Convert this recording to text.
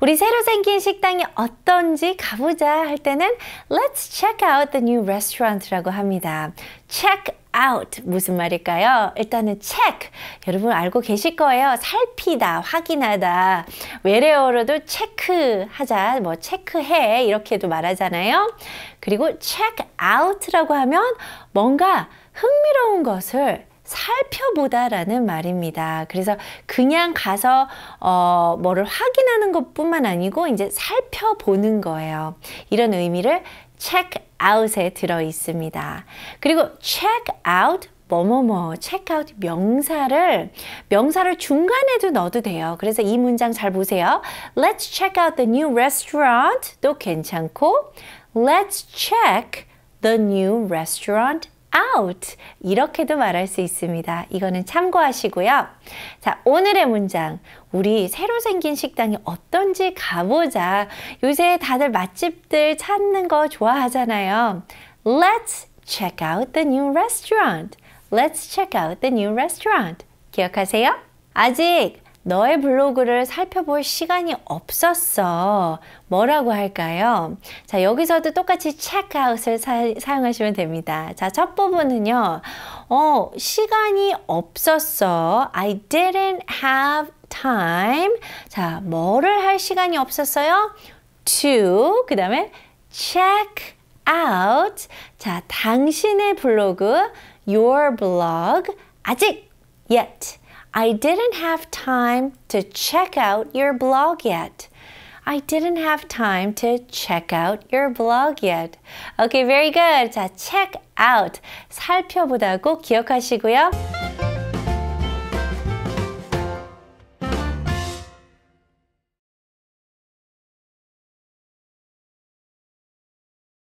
우리 새로 생긴 식당이 어떤지 가보자 할 때는 Let's check out the new restaurant라고 합니다. Check out 무슨 말일까요? 일단은 check 여러분 알고 계실 거예요. 살피다, 확인하다. 외래어로도 체크하자, 뭐 체크해 이렇게도 말하잖아요. 그리고 check out라고 하면 뭔가 흥미로운 것을 살펴보다라는 말입니다. 그래서 그냥 가서 어, 뭐를 확인하는 것뿐만 아니고 이제 살펴보는 거예요. 이런 의미를 check out에 들어 있습니다. 그리고 check out 뭐뭐뭐 체크아웃 명사를 명사를 중간에도 넣어도 돼요. 그래서 이 문장 잘 보세요. Let's check out the new restaurant도 괜찮고 Let's check the new restaurant out 이렇게도 말할 수 있습니다. 이거는 참고하시고요. 자, 오늘의 문장. 우리 새로 생긴 식당이 어떤지 가보자. 요새 다들 맛집들 찾는 거 좋아하잖아요. Let's check out the new restaurant. Let's check out the new restaurant. 기억하세요? 아직 너의 블로그를 살펴볼 시간이 없었어. 뭐라고 할까요? 자, 여기서도 똑같이 체크아웃을 사, 사용하시면 됩니다. 자, 첫 부분은요. 어, 시간이 없었어. I didn't have time. 자, 뭐를 할 시간이 없었어요? to. 그 다음에 check out. 자, 당신의 블로그, your blog. 아직, yet. I didn't have time to check out your blog yet. I didn't have time to check out your blog yet. Okay, very good. 자, check out. 살펴보다고 기억하시고요.